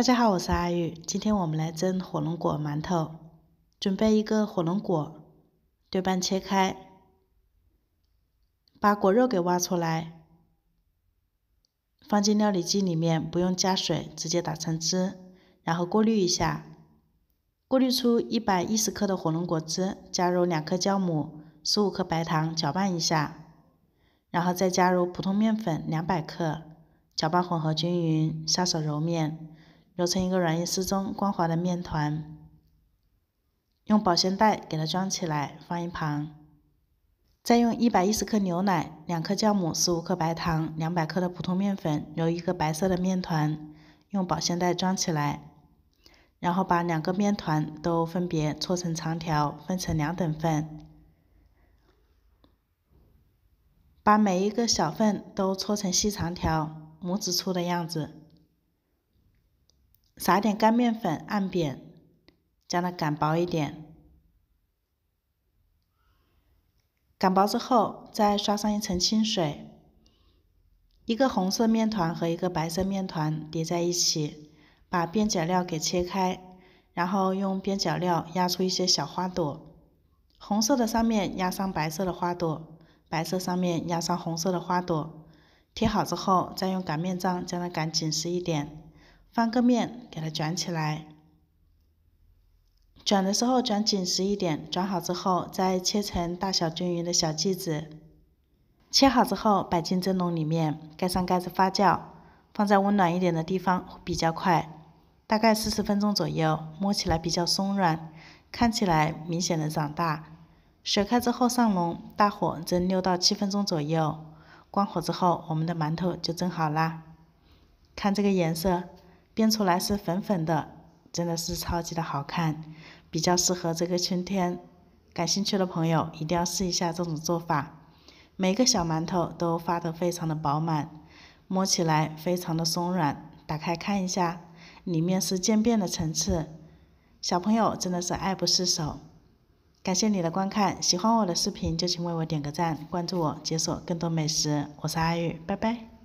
大家好，我是阿玉，今天我们来蒸火龙果馒头。准备一个火龙果，对半切开，把果肉给挖出来，放进料理机里面，不用加水，直接打成汁，然后过滤一下，过滤出一百一十克的火龙果汁，加入两克酵母，十五克白糖，搅拌一下，然后再加入普通面粉两百克，搅拌混合均匀，下手揉面。揉成一个软硬适中、光滑的面团，用保鲜袋给它装起来，放一旁。再用一百一十克牛奶、两克酵母、十五克白糖、两百克的普通面粉揉一个白色的面团，用保鲜袋装起来。然后把两个面团都分别搓成长条，分成两等份，把每一个小份都搓成细长条，拇指粗的样子。撒点干面粉，按扁，将它擀薄一点。擀薄之后，再刷上一层清水。一个红色面团和一个白色面团叠在一起，把边角料给切开，然后用边角料压出一些小花朵。红色的上面压上白色的花朵，白色上面压上红色的花朵。贴好之后，再用擀面杖将它擀紧实一点。翻个面，给它卷起来。卷的时候卷紧实一点，卷好之后再切成大小均匀的小剂子。切好之后摆进蒸笼里面，盖上盖子发酵，放在温暖一点的地方比较快，大概四十分钟左右，摸起来比较松软，看起来明显的长大。水开之后上笼，大火蒸六到七分钟左右，关火之后我们的馒头就蒸好啦。看这个颜色。变出来是粉粉的，真的是超级的好看，比较适合这个春天。感兴趣的朋友一定要试一下这种做法。每个小馒头都发得非常的饱满，摸起来非常的松软。打开看一下，里面是渐变的层次，小朋友真的是爱不释手。感谢你的观看，喜欢我的视频就请为我点个赞，关注我，解锁更多美食。我是阿玉，拜拜。